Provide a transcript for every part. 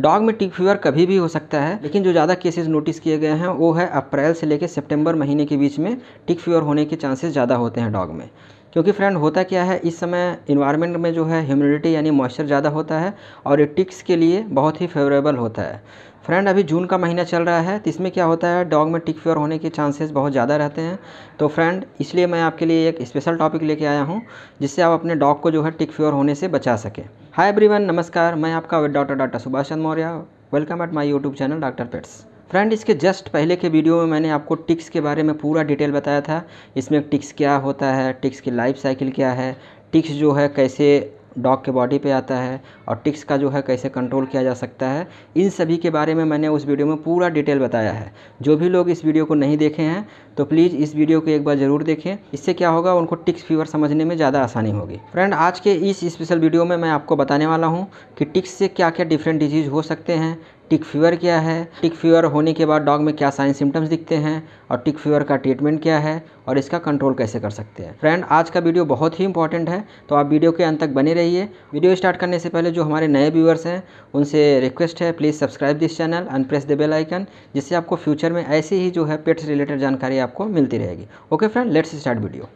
dog में टिक fever कभी भी हो सकता है लेकिन जो ज़्यादा केसेस नोटिस किए गए हैं वो है अप्रैल से लेकर सितंबर महीने के बीच में टिक फीवर होने के चांसेस ज़्यादा होते हैं डॉग में क्योंकि फ्रेंड होता क्या है इस समय इन्वायरमेंट में जो है ह्यूमिडिटी यानी मॉइस्चर ज़्यादा होता है और ये टिक्स के लिए बहुत ही फेवरेबल होता है फ्रेंड अभी जून का महीना चल रहा है तो इसमें क्या होता है डॉग में टिक फीवर होने के चांसेस बहुत ज़्यादा रहते हैं तो फ्रेंड इसलिए मैं आपके लिए एक स्पेशल टॉपिक लेके आया हूँ जिससे आप अपने डॉग को जो है टिक फीवर होने से बचा सकें हाय एवरीवन नमस्कार मैं आपका doctor doctor Subhash Chandra Maurya welcome at my YouTube channel doctor pets friend इसके जस्ट पहले के वीडियो में मैंने आपको टिक्स के बारे में पूरा डिटेल बताया था इसमें टिक्स क्या होता है टिक्स की लाइफ साइकिल क्या है टिक्स जो है कैसे डॉग के बॉडी पे आता है और टिक्स का जो है कैसे कंट्रोल किया जा सकता है इन सभी के बारे में मैंने उस वीडियो में पूरा डिटेल बताया है जो भी लोग इस वीडियो को नहीं देखे हैं तो प्लीज़ इस वीडियो को एक बार ज़रूर देखें इससे क्या होगा उनको टिक्स फीवर समझने में ज़्यादा आसानी होगी फ्रेंड आज के इस स्पेशल वीडियो में मैं आपको बताने वाला हूँ कि टिक्स से क्या क्या डिफरेंट डिजीज़ हो सकते हैं टिक फीवर क्या है टिक फीवर होने के बाद डॉग में क्या साइन सिम्टम्स दिखते हैं और टिक फीवर का ट्रीटमेंट क्या है और इसका कंट्रोल कैसे कर सकते हैं फ्रेंड आज का वीडियो बहुत ही इंपॉर्टेंट है तो आप वीडियो के अंत तक बने रहिए वीडियो स्टार्ट करने से पहले जो हमारे नए व्यूअर्स हैं उनसे रिक्वेस्ट है please subscribe this channel and press the bell icon जिससे आपको फ्यूचर में ऐसी ही जो है पेट्स रिलेटेड जानकारी आपको मिलती रहेगी okay friend let's start video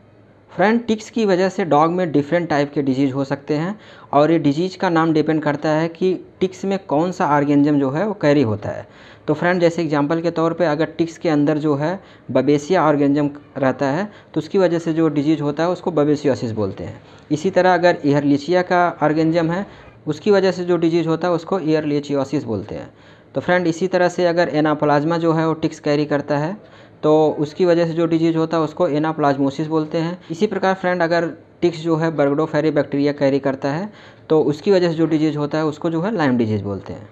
friend टिक्स की वजह से डॉग में डिफरेंट टाइप के डिजीज़ हो सकते हैं और ये डिजीज़ का नाम डिपेंड करता है कि टिक्स में कौन सा आर्गेंजम जो है वो कैरी होता है तो फ्रेंड जैसे एग्जांपल के तौर पे अगर टिक्स के अंदर जो है बबेसिया ऑर्गेनिज्म रहता है तो उसकी वजह से जो डिजीज़ होता है उसको बबेसियोसिस बोलते हैं इसी तरह अगर एयरलिचिया का आर्गेंजम है उसकी वजह से जो डिजीज़ होता है उसको एयरलिचियोसिस बोलते हैं तो फ्रेंड इसी तरह से अगर एनाप्लाज्मा जो है वो टिक्स कैरी करता है तो उसकी वजह से जो डिजीज़ होता है उसको एनाप्लाज्मोसिस बोलते हैं इसी प्रकार फ्रेंड अगर टिक्स जो है बर्गडोफेरी बैक्टीरिया कैरी करता है तो उसकी वजह से जो डिजीज़ होता है उसको जो है लाइम डिजीज़ बोलते हैं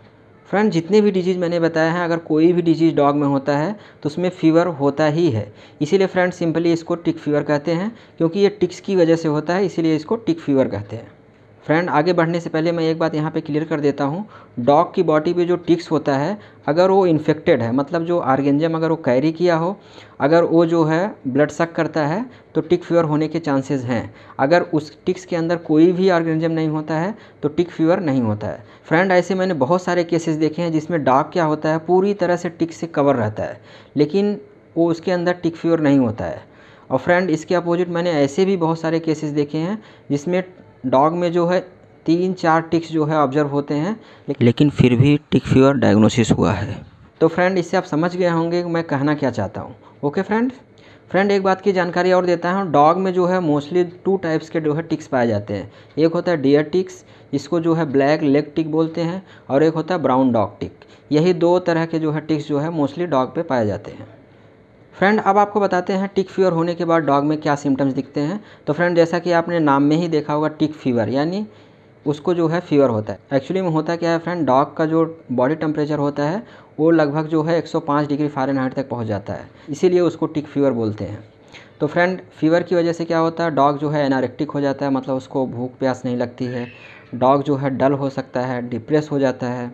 फ्रेंड जितने भी डिजीज़ मैंने बताया है अगर कोई भी डिजीज़ डॉग में होता है तो उसमें फ़ीवर होता ही है इसीलिए फ्रेंड सिंपली इसको टिक फीवर कहते हैं क्योंकि ये टिक्स की वजह से होता है इसीलिए इसको टिक फीवर कहते हैं फ्रेंड आगे बढ़ने से पहले मैं एक बात यहाँ पे क्लियर कर देता हूँ डॉग की बॉडी पे जो टिक्स होता है अगर वो इन्फेक्टेड है मतलब जो आर्गेंजम अगर वो कैरी किया हो अगर वो जो है ब्लड सक करता है तो टिक फीवर होने के चांसेस हैं अगर उस टिक्स के अंदर कोई भी आर्गेंजम नहीं होता है तो टिक फीवर नहीं होता है फ्रेंड ऐसे मैंने बहुत सारे केसेस देखे हैं जिसमें डॉग क्या होता है पूरी तरह से टिक से कवर रहता है लेकिन वो उसके अंदर टिक फीवर नहीं होता है और फ्रेंड इसके अपोजिट मैंने ऐसे भी बहुत सारे केसेस देखे हैं जिसमें डॉग में जो है तीन चार टिक्स जो है ऑब्जर्व होते हैं लेकिन फिर भी टिक फीवर डायग्नोसिस हुआ है तो फ्रेंड इससे आप समझ गए होंगे कि मैं कहना क्या चाहता हूँ ओके फ्रेंड फ्रेंड एक बात की जानकारी और देता हूँ डॉग में जो है मोस्टली टू टाइप्स के जो है टिक्स पाए जाते हैं एक होता है डियर टिक्स इसको जो है ब्लैक लेग टिक बोलते हैं और एक होता है ब्राउन डॉग टिक यही दो तरह के जो है टिक्स जो है मोस्टली डॉग पे पाए जाते हैं फ्रेंड अब आपको बताते हैं टिक फीवर होने के बाद डॉग में क्या सिम्टम्स दिखते हैं तो फ्रेंड जैसा कि आपने नाम में ही देखा होगा टिक फीवर यानी उसको जो है फीवर होता है एक्चुअली में होता क्या है फ्रेंड डॉग का जो बॉडी टेम्परेचर होता है वो लगभग जो है 105 डिग्री फ़ारेनहाइट तक पहुंच जाता है इसीलिए उसको टिक फीवर बोलते हैं तो फ्रेंड फीवर की वजह से क्या होता है डॉग जो है एनारेक्टिक हो जाता है मतलब उसको भूख प्यास नहीं लगती है डॉग जो है डल हो सकता है डिप्रेस हो जाता है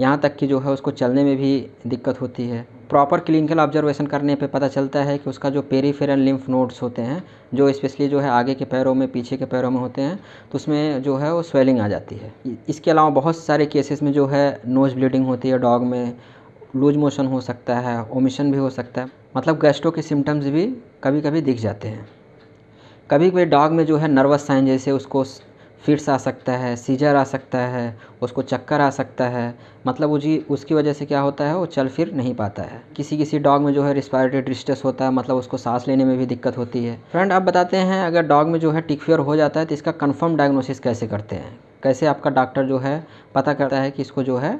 यहाँ तक कि जो है उसको चलने में भी दिक्कत होती है प्रॉपर क्लिनिकल ऑब्जर्वेशन करने पे पता चलता है कि उसका जो पेरीफेरल लिम्फ नोड्स होते हैं जो स्पेशली जो है आगे के पैरों में पीछे के पैरों में होते हैं तो उसमें जो है वो स्वेलिंग आ जाती है इसके अलावा बहुत सारे केसेस में जो है नोज़ ब्लीडिंग होती है डॉग में लूज मोशन हो सकता है ओमिशन भी हो सकता है मतलब गैस्ट्रो के सिम्टम्स भी कभी कभी दिख जाते हैं कभी कभी डॉग में जो है नर्वस साइन जैसे उसको फिट्स आ सकता है सीजर आ सकता है उसको चक्कर आ सकता है मतलब जी उसकी वजह से क्या होता है वो चल फिर नहीं पाता है किसी किसी डॉग में जो है रिस्पायरेटरी डिस्ट्रेस होता है मतलब उसको सांस लेने में भी दिक्कत होती है फ्रेंड आप बताते हैं अगर डॉग में जो है टिक हो जाता है तो इसका कन्फर्म डायग्नोसिस कैसे करते हैं कैसे आपका डॉक्टर जो है पता करता है कि इसको जो है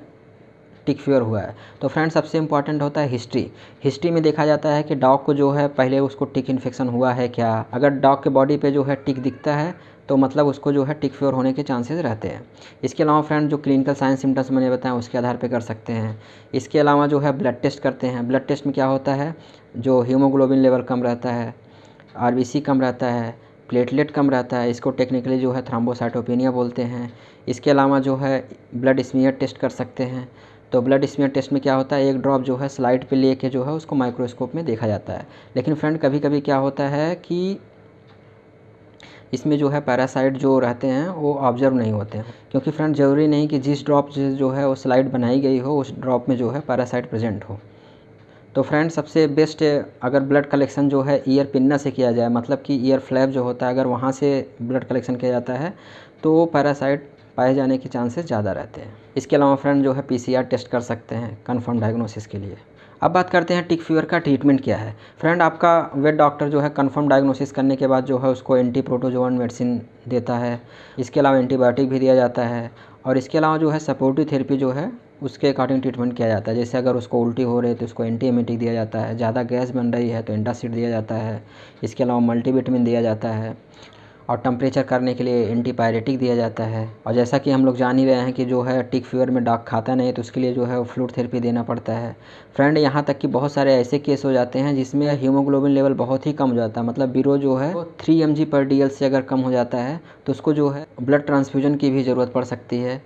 टिक फीवर हुआ है तो फ्रेंड सबसे इंपॉर्टेंट होता है हिस्ट्री हिस्ट्री में देखा जाता है कि डॉग को जो है पहले उसको टिक इन्फेक्शन हुआ है क्या अगर डॉग के बॉडी पे जो है टिक दिखता है तो मतलब उसको जो है टिक फ्योर होने के चांसेस रहते हैं इसके अलावा फ्रेंड जो क्लिनिकल साइंस सिम्टम्स मैंने बताया उसके आधार पर कर सकते हैं इसके अलावा जो है ब्लड टेस्ट करते हैं ब्लड टेस्ट में क्या होता है जो हीमोग्लोबिन लेवल कम रहता है आर कम रहता है प्लेटलेट कम रहता है इसको टेक्निकली जो है थ्राम्बोसाइटोपिनिया बोलते हैं इसके अलावा जो है ब्लड स्मीयर टेस्ट कर सकते हैं तो ब्लड स्मियर टेस्ट में क्या होता है एक ड्रॉप जो है स्लाइड पे लेके जो है उसको माइक्रोस्कोप में देखा जाता है लेकिन फ्रेंड कभी कभी क्या होता है कि इसमें जो है पैरासाइट जो रहते हैं वो ऑब्जर्व नहीं होते हैं क्योंकि फ्रेंड ज़रूरी नहीं कि जिस ड्रॉप से जो है वो स्लाइड बनाई गई हो उस ड्रॉप में जो है पैरासाइट प्रेजेंट हो तो फ्रेंड सबसे बेस्ट अगर ब्लड कलेक्शन जो है ईयर पिन्ना से किया जाए मतलब कि ईयर फ्लैप जो होता है अगर वहाँ से ब्लड कलेक्शन किया जाता है तो पैरासाइट पाए जाने के चांसेस ज़्यादा रहते हैं इसके अलावा फ्रेंड जो है पीसीआर टेस्ट कर सकते हैं कंफर्म डायग्नोसिस के लिए अब बात करते हैं टिक फीवर का ट्रीटमेंट क्या है फ्रेंड आपका वेट डॉक्टर जो है कंफर्म डायग्नोसिस करने के बाद जो है उसको एंटी प्रोटोजोन मेडिसिन देता है इसके अलावा एंटीबायोटिक भी दिया जाता है और इसके अलावा जो है सपोर्टिव थेरेपी जो है उसके अकॉर्डिंग ट्रीटमेंट किया जाता है जैसे अगर उसको उल्टी हो रही है तो उसको एंटीएमेटिक दिया जाता है ज़्यादा गैस बन रही है तो एंटासिड दिया जाता है इसके अलावा मल्टीविटामिन दिया जाता है और टम्परेचर करने के लिए एंटीपायरेटिक दिया जाता है और जैसा कि हम लोग जान ही रहे हैं कि जो है टिक फीवर में डॉग खाता नहीं तो उसके लिए जो है वो फ्लूड थेरेपी देना पड़ता है फ्रेंड यहाँ तक कि बहुत सारे ऐसे केस हो जाते हैं जिसमें हीमोग्लोबिन लेवल बहुत ही कम हो जाता है मतलब बीरो जो है थ्री एम पर डी से अगर कम हो जाता है तो उसको जो है ब्लड ट्रांसफ्यूजन की भी ज़रूरत पड़ सकती है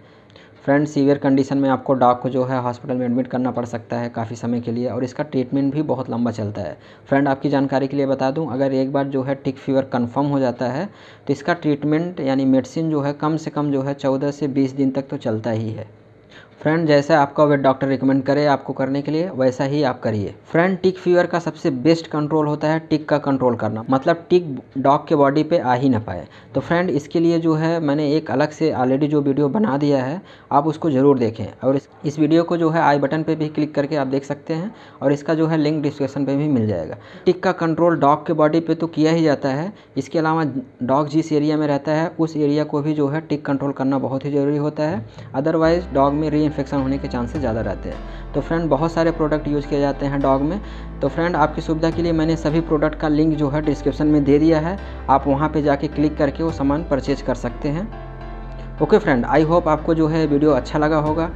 फ्रेंड सीवियर कंडीशन में आपको डॉग को जो है हॉस्पिटल में एडमिट करना पड़ सकता है काफ़ी समय के लिए और इसका ट्रीटमेंट भी बहुत लंबा चलता है फ्रेंड आपकी जानकारी के लिए बता दूं अगर एक बार जो है टिक फीवर कंफर्म हो जाता है तो इसका ट्रीटमेंट यानी मेडिसिन जो है कम से कम जो है चौदह से बीस दिन तक तो चलता ही है फ्रेंड जैसा आपका वेट डॉक्टर रिकमेंड करे आपको करने के लिए वैसा ही आप करिए फ्रेंड टिक फीवर का सबसे बेस्ट कंट्रोल होता है टिक का कंट्रोल करना मतलब टिक डॉग के बॉडी पे आ ही ना पाए तो फ्रेंड इसके लिए जो है मैंने एक अलग से ऑलरेडी जो वीडियो बना दिया है आप उसको ज़रूर देखें और इस, इस वीडियो को जो है आई बटन पर भी क्लिक करके आप देख सकते हैं और इसका जो है लिंक डिस्क्रिप्शन पर भी मिल जाएगा टिक का कंट्रोल डॉग के बॉडी पर तो किया ही जाता है इसके अलावा डॉग जिस एरिया में रहता है उस एरिया को भी जो है टिक कंट्रोल करना बहुत ही ज़रूरी होता है अदरवाइज़ डॉग में री इन्फेक्शन होने के चांसेस ज़्यादा रहते हैं तो फ्रेंड बहुत सारे प्रोडक्ट यूज़ किए जाते हैं डॉग में तो फ्रेंड आपकी सुविधा के लिए मैंने सभी प्रोडक्ट का लिंक जो है डिस्क्रिप्शन में दे दिया है आप वहाँ पर जाके क्लिक करके वो सामान परचेज कर सकते हैं ओके फ्रेंड आई होप आपको जो है वीडियो अच्छा लगा होगा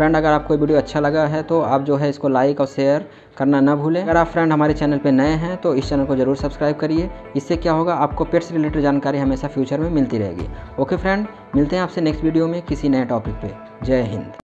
फ्रेंड अगर आपको वीडियो अच्छा लगा है तो आप जो है इसको लाइक और शेयर करना ना भूलें अगर आप फ्रेंड हमारे चैनल पर नए हैं तो इस चैनल को ज़रूर सब्सक्राइब करिए इससे क्या होगा आपको पेट्स रिलेटेड जानकारी हमेशा फ्यूचर में मिलती रहेगी ओके फ्रेंड मिलते हैं आपसे नेक्स्ट वीडियो में किसी नए टॉपिक पर जय हिंद